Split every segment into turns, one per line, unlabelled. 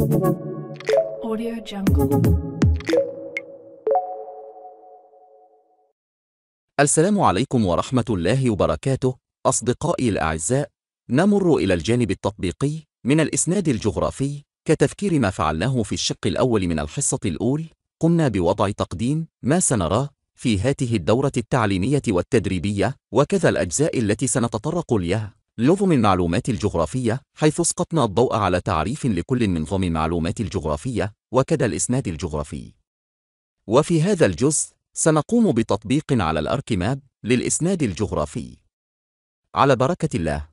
Audio Jungle.
السلام عليكم
ورحمة الله وبركاته أصدقائي الأعزاء نمر إلى الجانب التطبيقي من الإسناد الجغرافي كتفكير ما فعلناه في الشق الأول من الحصة الأول قمنا بوضع تقديم ما سنراه في هاته الدورة التعليمية والتدريبية وكذا الأجزاء التي سنتطرق لها نظم المعلومات الجغرافية حيث اسقطنا الضوء على تعريف لكل من نظم المعلومات الجغرافية وكذا الإسناد الجغرافي
وفي هذا الجزء سنقوم بتطبيق على الأركماب للإسناد الجغرافي على بركة الله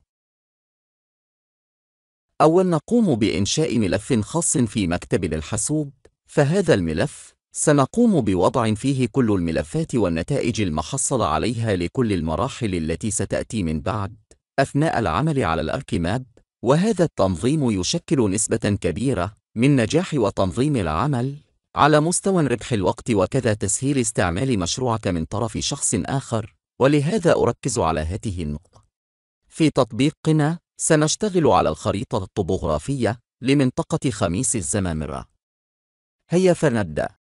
أول نقوم بإنشاء ملف خاص في مكتب للحاسوب فهذا
الملف سنقوم بوضع فيه كل الملفات والنتائج المحصل عليها لكل المراحل التي ستأتي من بعد أثناء العمل على الأركيماب وهذا التنظيم يشكل نسبة كبيرة من نجاح وتنظيم العمل على مستوى ربح الوقت وكذا تسهيل استعمال مشروعك من طرف شخص آخر ولهذا أركز على هذه النقطة في تطبيقنا سنشتغل على الخريطة
الطبوغرافية لمنطقة خميس الزمامرة هيا فنبدأ